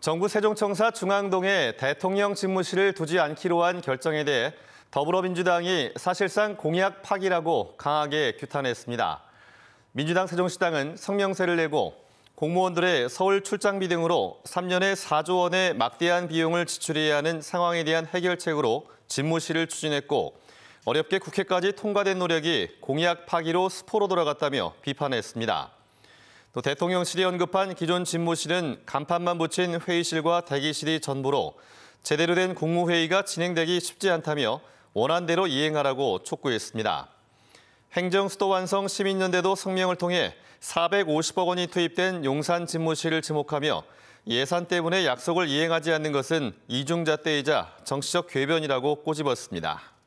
정부 세종청사 중앙동에 대통령 집무실을 두지 않기로 한 결정에 대해 더불어민주당이 사실상 공약 파기라고 강하게 규탄했습니다. 민주당 세종시당은 성명세를 내고 공무원들의 서울 출장비 등으로 3년에 4조 원의 막대한 비용을 지출해야 하는 상황에 대한 해결책으로 집무실을 추진했고 어렵게 국회까지 통과된 노력이 공약 파기로 스포로 돌아갔다며 비판했습니다. 또 대통령실이 언급한 기존 집무실은 간판만 붙인 회의실과 대기실이 전부로 제대로 된 국무회의가 진행되기 쉽지 않다며 원안대로 이행하라고 촉구했습니다. 행정수도 완성 시민연대도 성명을 통해 450억 원이 투입된 용산 집무실을 지목하며 예산 때문에 약속을 이행하지 않는 것은 이중잣대이자 정치적 궤변이라고 꼬집었습니다.